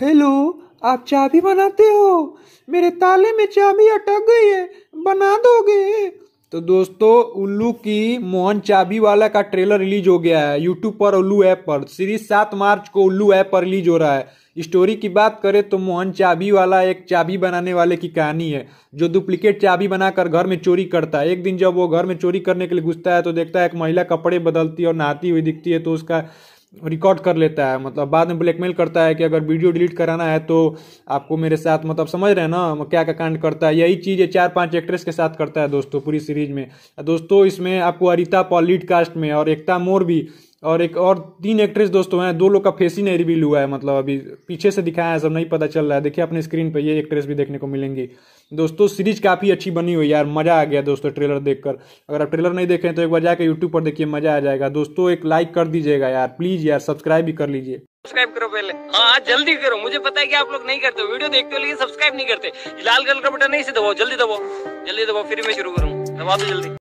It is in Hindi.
हेलो आप चाबी बनाते हो मेरे ताले में चाबी अटक गई है बना दोगे तो दोस्तों उल्लू की मोहन चाबी वाला का ट्रेलर रिलीज हो गया है यूट्यूब पर उल्लू ऐप पर सीरीज सात मार्च को उल्लू ऐप पर रिलीज हो रहा है स्टोरी की बात करें तो मोहन चाबी वाला एक चाबी बनाने वाले की कहानी है जो डुप्लीकेट चाबी बनाकर घर में चोरी करता है एक दिन जब वो घर में चोरी करने के लिए घुसता है तो देखता है एक महिला कपड़े बदलती है और नहाती हुई दिखती है तो उसका रिकॉर्ड कर लेता है मतलब बाद में ब्लैकमेल करता है कि अगर वीडियो डिलीट कराना है तो आपको मेरे साथ मतलब समझ रहे हैं ना क्या क्या कांड करता है यही चीज़ चार पांच एक्ट्रेस के साथ करता है दोस्तों पूरी सीरीज में दोस्तों इसमें आपको अरिता पॉल लीड कास्ट में और एकता मोर भी और एक और तीन एक्ट्रेस दोस्तों हैं दो लोग का फेस ही नहीं रिवील हुआ है मतलब अभी पीछे से दिखाया है सब नहीं पता चल रहा है देखिए अपने स्क्रीन पे ये एक्ट्रेस भी देखने को मिलेंगी दोस्तों सीरीज काफ़ी अच्छी बनी हुई यार मज़ा आ गया दोस्तों ट्रेलर देखकर अगर आप ट्रेलर नहीं देखें तो एक बार जाकर यूट्यूब पर देखिए मज़ा आ जाएगा दोस्तों एक लाइक कर दीजिएगा यार प्लीज़ यार सब्सक्राइब भी कर लीजिए सब्सक्राइब करो पहले हाँ जल्दी करो मुझे पता है कि आप लोग नहीं करते वीडियो देखते हो लेकिन सब्सक्राइब नहीं करते लाल कलर का बटन नहीं से दबाओ जल्दी दबाओ जल्दी दबाओ फिर मैं शुरू करूँ दबा दो जल्दी